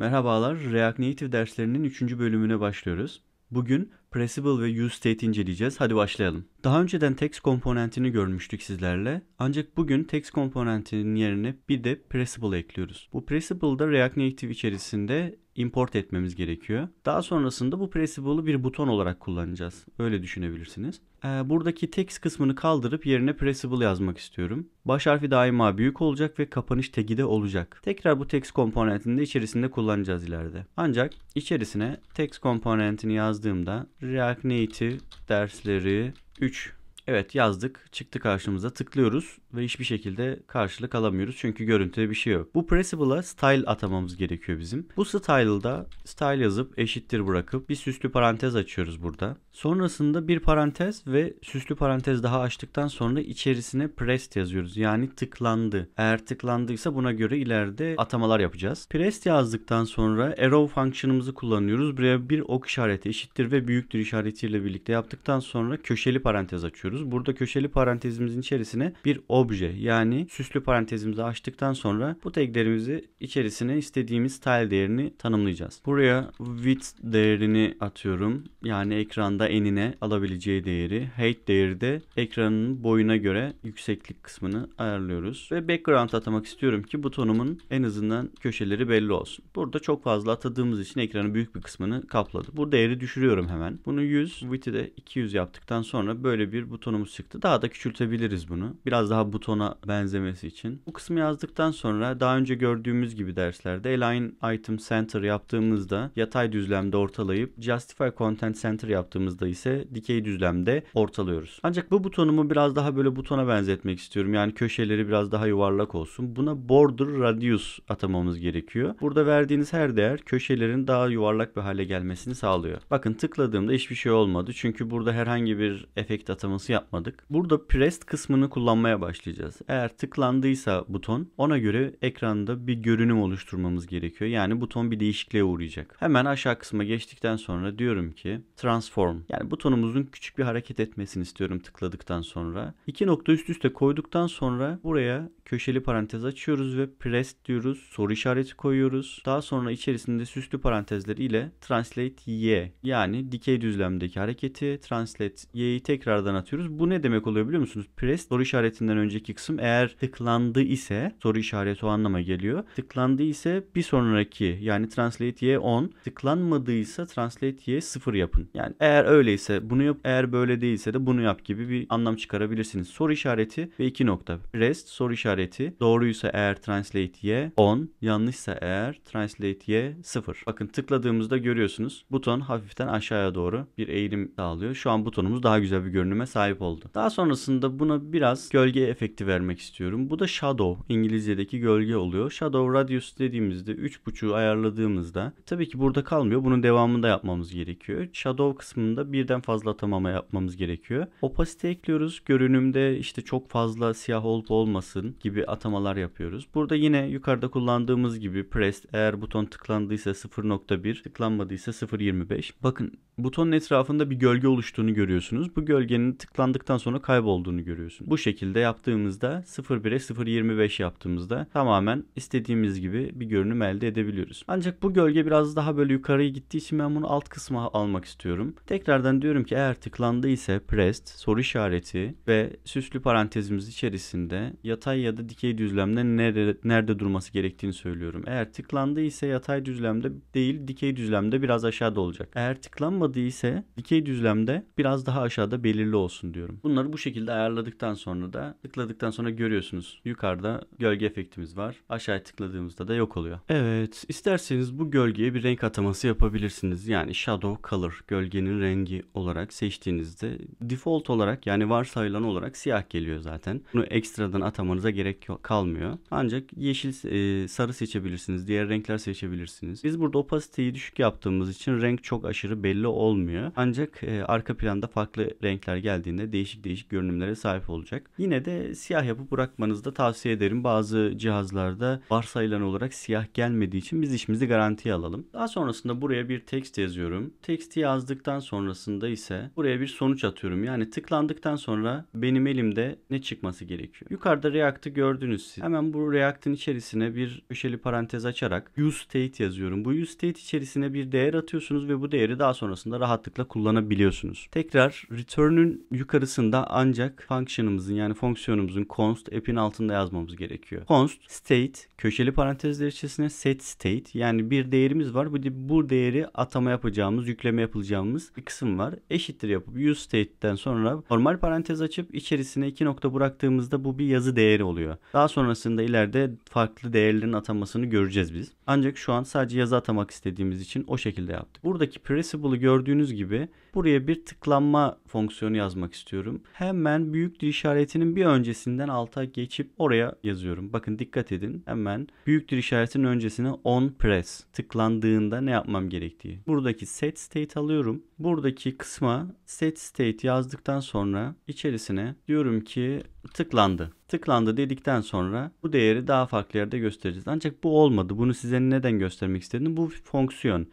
Merhabalar, React Native derslerinin 3. bölümüne başlıyoruz. Bugün Pressible ve useState inceleyeceğiz. Hadi başlayalım. Daha önceden text komponentini görmüştük sizlerle. Ancak bugün text komponentinin yerine bir de Pressible ekliyoruz. Bu Pressible'da React Native içerisinde import etmemiz gerekiyor. Daha sonrasında bu Pressible'ı bir buton olarak kullanacağız. Öyle düşünebilirsiniz. Ee, buradaki text kısmını kaldırıp yerine Pressible yazmak istiyorum. Baş harfi daima büyük olacak ve kapanış tagi de olacak. Tekrar bu text komponentini de içerisinde kullanacağız ileride. Ancak içerisine text komponentini yazdığımda React Native dersleri 3 Evet yazdık. Çıktı karşımıza. Tıklıyoruz ve hiçbir şekilde karşılık alamıyoruz. Çünkü görüntüde bir şey yok. Bu Pressable'a style atamamız gerekiyor bizim. Bu style'da style yazıp eşittir bırakıp bir süslü parantez açıyoruz burada. Sonrasında bir parantez ve süslü parantez daha açtıktan sonra içerisine pressed yazıyoruz. Yani tıklandı. Eğer tıklandıysa buna göre ileride atamalar yapacağız. Pressed yazdıktan sonra arrow function'ımızı kullanıyoruz. Buraya bir ok işareti eşittir ve büyüktür işaretiyle birlikte yaptıktan sonra köşeli parantez açıyoruz yapıyoruz. Burada köşeli parantezimizin içerisine bir obje yani süslü parantezimizi açtıktan sonra bu taglerimizi içerisine istediğimiz style değerini tanımlayacağız. Buraya width değerini atıyorum. Yani ekranda enine alabileceği değeri. Height değeri de ekranın boyuna göre yükseklik kısmını ayarlıyoruz. Ve background atamak istiyorum ki butonumun en azından köşeleri belli olsun. Burada çok fazla atadığımız için ekranın büyük bir kısmını kapladı. Bu değeri düşürüyorum hemen. Bunu 100, width'i de 200 yaptıktan sonra böyle bir buton butonumuz çıktı. Daha da küçültebiliriz bunu. Biraz daha butona benzemesi için. Bu kısmı yazdıktan sonra daha önce gördüğümüz gibi derslerde Align Item Center yaptığımızda yatay düzlemde ortalayıp Justify Content Center yaptığımızda ise dikey düzlemde ortalıyoruz. Ancak bu butonumu biraz daha böyle butona benzetmek istiyorum. Yani köşeleri biraz daha yuvarlak olsun. Buna Border Radius atamamız gerekiyor. Burada verdiğiniz her değer köşelerin daha yuvarlak bir hale gelmesini sağlıyor. Bakın tıkladığımda hiçbir şey olmadı. Çünkü burada herhangi bir efekt ataması yapmadım yapmadık. Burada pressed kısmını kullanmaya başlayacağız. Eğer tıklandıysa buton ona göre ekranda bir görünüm oluşturmamız gerekiyor. Yani buton bir değişikliğe uğrayacak. Hemen aşağı kısma geçtikten sonra diyorum ki transform. Yani butonumuzun küçük bir hareket etmesini istiyorum tıkladıktan sonra. İki nokta üst üste koyduktan sonra buraya köşeli parantez açıyoruz ve press diyoruz. Soru işareti koyuyoruz. Daha sonra içerisinde süslü parantezler ile translate y yani dikey düzlemdeki hareketi translate y'yi tekrardan atıyoruz ediyoruz. Bu ne demek oluyor biliyor musunuz? Press soru işaretinden önceki kısım eğer tıklandı ise soru işareti o anlama geliyor. Tıklandı ise bir sonraki yani translate y 10 tıklanmadıysa translate y 0 yapın. Yani eğer öyleyse bunu yap eğer böyle değilse de bunu yap gibi bir anlam çıkarabilirsiniz. Soru işareti ve iki nokta. Rest soru işareti doğruysa eğer translate y 10 yanlışsa eğer translate y 0. Bakın tıkladığımızda görüyorsunuz buton hafiften aşağıya doğru bir eğilim sağlıyor. Şu an butonumuz daha güzel bir görünüme sahip sahip oldu. Daha sonrasında buna biraz gölge efekti vermek istiyorum. Bu da shadow. İngilizce'deki gölge oluyor. Shadow radius dediğimizde 3.5'u ayarladığımızda tabii ki burada kalmıyor. Bunun devamında yapmamız gerekiyor. Shadow kısmında birden fazla atamama yapmamız gerekiyor. Opacity ekliyoruz. Görünümde işte çok fazla siyah olup olmasın gibi atamalar yapıyoruz. Burada yine yukarıda kullandığımız gibi press eğer buton tıklandıysa 0.1 tıklanmadıysa 0.25. Bakın butonun etrafında bir gölge oluştuğunu görüyorsunuz. Bu gölgenin tıklandıktan sonra kaybolduğunu görüyorsunuz. Bu şekilde yaptığımızda 0.1'e 0.25 yaptığımızda tamamen istediğimiz gibi bir görünüm elde edebiliyoruz. Ancak bu gölge biraz daha böyle yukarıya gittiği için ben bunu alt kısma almak istiyorum. Tekrardan diyorum ki eğer tıklandı ise pressed, soru işareti ve süslü parantezimiz içerisinde yatay ya da dikey düzlemde nerede, nerede durması gerektiğini söylüyorum. Eğer tıklandı ise yatay düzlemde değil dikey düzlemde biraz aşağıda olacak. Eğer tıklanmadı olmadı dikey düzlemde biraz daha aşağıda belirli olsun diyorum. Bunları bu şekilde ayarladıktan sonra da tıkladıktan sonra görüyorsunuz. Yukarıda gölge efektimiz var. Aşağıya tıkladığımızda da yok oluyor. Evet isterseniz bu gölgeye bir renk ataması yapabilirsiniz. Yani shadow color gölgenin rengi olarak seçtiğinizde default olarak yani varsayılan olarak siyah geliyor zaten. Bunu ekstradan atamanıza gerek kalmıyor. Ancak yeşil e, sarı seçebilirsiniz. Diğer renkler seçebilirsiniz. Biz burada opasiteyi düşük yaptığımız için renk çok aşırı belli olmuyor. Ancak e, arka planda farklı renkler geldiğinde değişik değişik görünümlere sahip olacak. Yine de siyah yapı bırakmanızı da tavsiye ederim. Bazı cihazlarda varsayılan olarak siyah gelmediği için biz işimizi garantiye alalım. Daha sonrasında buraya bir text yazıyorum. Texti yazdıktan sonrasında ise buraya bir sonuç atıyorum. Yani tıklandıktan sonra benim elimde ne çıkması gerekiyor? Yukarıda React'ı gördünüz siz. Hemen bu React'ın içerisine bir köşeli parantez açarak useState yazıyorum. Bu useState içerisine bir değer atıyorsunuz ve bu değeri daha sonrasında sonrasında rahatlıkla kullanabiliyorsunuz. Tekrar return'ün yukarısında ancak function'ımızın yani fonksiyonumuzun const app'in altında yazmamız gerekiyor. Const state köşeli parantezler içerisine set state yani bir değerimiz var. Bu, bu değeri atama yapacağımız, yükleme yapacağımız bir kısım var. Eşittir yapıp use state'den sonra normal parantez açıp içerisine iki nokta bıraktığımızda bu bir yazı değeri oluyor. Daha sonrasında ileride farklı değerlerin atamasını göreceğiz biz. Ancak şu an sadece yazı atamak istediğimiz için o şekilde yaptık. Buradaki pressable'ı gör gördüğünüz gibi buraya bir tıklanma fonksiyonu yazmak istiyorum. Hemen büyük dil işaretinin bir öncesinden alta geçip oraya yazıyorum. Bakın dikkat edin hemen büyük dil işaretinin öncesine on press tıklandığında ne yapmam gerektiği. Buradaki set state alıyorum. Buradaki kısma set state yazdıktan sonra içerisine diyorum ki tıklandı. Tıklandı dedikten sonra bu değeri daha farklı yerde göstereceğiz. Ancak bu olmadı. Bunu size neden göstermek istedim? Bu fonksiyon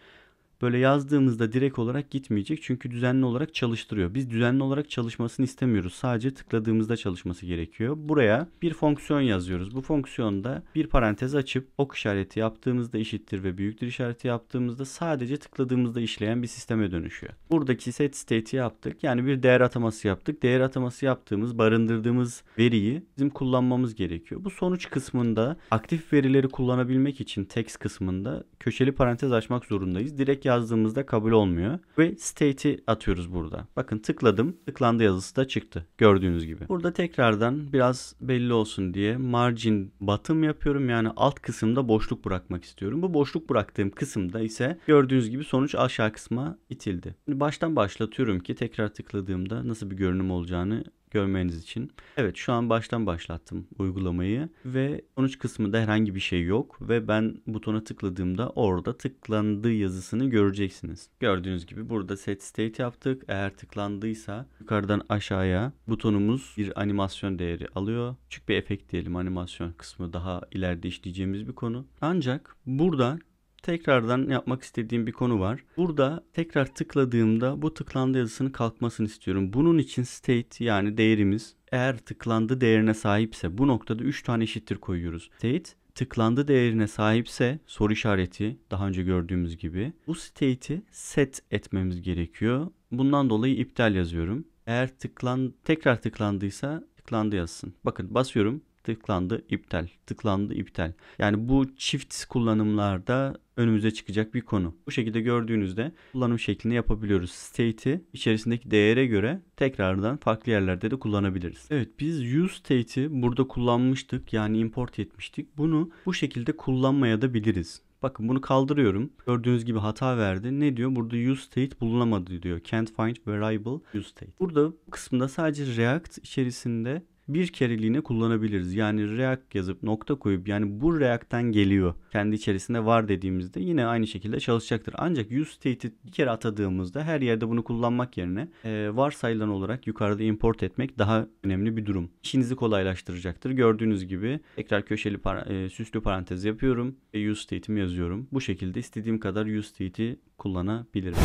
böyle yazdığımızda direkt olarak gitmeyecek. Çünkü düzenli olarak çalıştırıyor. Biz düzenli olarak çalışmasını istemiyoruz. Sadece tıkladığımızda çalışması gerekiyor. Buraya bir fonksiyon yazıyoruz. Bu fonksiyonda bir parantez açıp ok işareti yaptığımızda eşittir ve büyüktür işareti yaptığımızda sadece tıkladığımızda işleyen bir sisteme dönüşüyor. Buradaki set state'i yaptık. Yani bir değer ataması yaptık. Değer ataması yaptığımız, barındırdığımız veriyi bizim kullanmamız gerekiyor. Bu sonuç kısmında aktif verileri kullanabilmek için text kısmında köşeli parantez açmak zorundayız. Direkt yazdığımızda kabul olmuyor. Ve state'i atıyoruz burada. Bakın tıkladım. Tıklandı yazısı da çıktı. Gördüğünüz gibi. Burada tekrardan biraz belli olsun diye margin batım yapıyorum. Yani alt kısımda boşluk bırakmak istiyorum. Bu boşluk bıraktığım kısımda ise gördüğünüz gibi sonuç aşağı kısma itildi. Şimdi baştan başlatıyorum ki tekrar tıkladığımda nasıl bir görünüm olacağını görmeniz için. Evet şu an baştan başlattım uygulamayı ve sonuç kısmında herhangi bir şey yok ve ben butona tıkladığımda orada tıklandığı yazısını göreceksiniz. Gördüğünüz gibi burada set state yaptık. Eğer tıklandıysa yukarıdan aşağıya butonumuz bir animasyon değeri alıyor. Küçük bir efekt diyelim animasyon kısmı daha ileride işleyeceğimiz bir konu. Ancak burada tekrardan yapmak istediğim bir konu var. Burada tekrar tıkladığımda bu tıklandı yazısının kalkmasını istiyorum. Bunun için state yani değerimiz eğer tıklandı değerine sahipse bu noktada 3 tane eşittir koyuyoruz. State tıklandı değerine sahipse soru işareti daha önce gördüğümüz gibi bu state'i set etmemiz gerekiyor. Bundan dolayı iptal yazıyorum. Eğer tıklan tekrar tıklandıysa tıklandı yazsın. Bakın basıyorum tıklandı, iptal, tıklandı, iptal. Yani bu çift kullanımlarda önümüze çıkacak bir konu. Bu şekilde gördüğünüzde kullanım şeklini yapabiliyoruz. State'i içerisindeki değere göre tekrardan farklı yerlerde de kullanabiliriz. Evet biz use state'i burada kullanmıştık. Yani import etmiştik. Bunu bu şekilde kullanmaya da biliriz. Bakın bunu kaldırıyorum. Gördüğünüz gibi hata verdi. Ne diyor? Burada use state bulunamadı diyor. Can't find variable use state. Burada kısmında sadece React içerisinde bir kereliğine kullanabiliriz. Yani React yazıp nokta koyup yani bu React'ten geliyor kendi içerisinde var dediğimizde yine aynı şekilde çalışacaktır. Ancak use state'i bir kere atadığımızda her yerde bunu kullanmak yerine e, varsayılan olarak yukarıda import etmek daha önemli bir durum. İşinizi kolaylaştıracaktır. Gördüğünüz gibi tekrar köşeli para, e, süslü parantez yapıyorum ve use state'imi yazıyorum. Bu şekilde istediğim kadar use state'i kullanabilirim.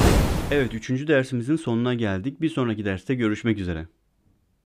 Evet 3. dersimizin sonuna geldik. Bir sonraki derste görüşmek üzere.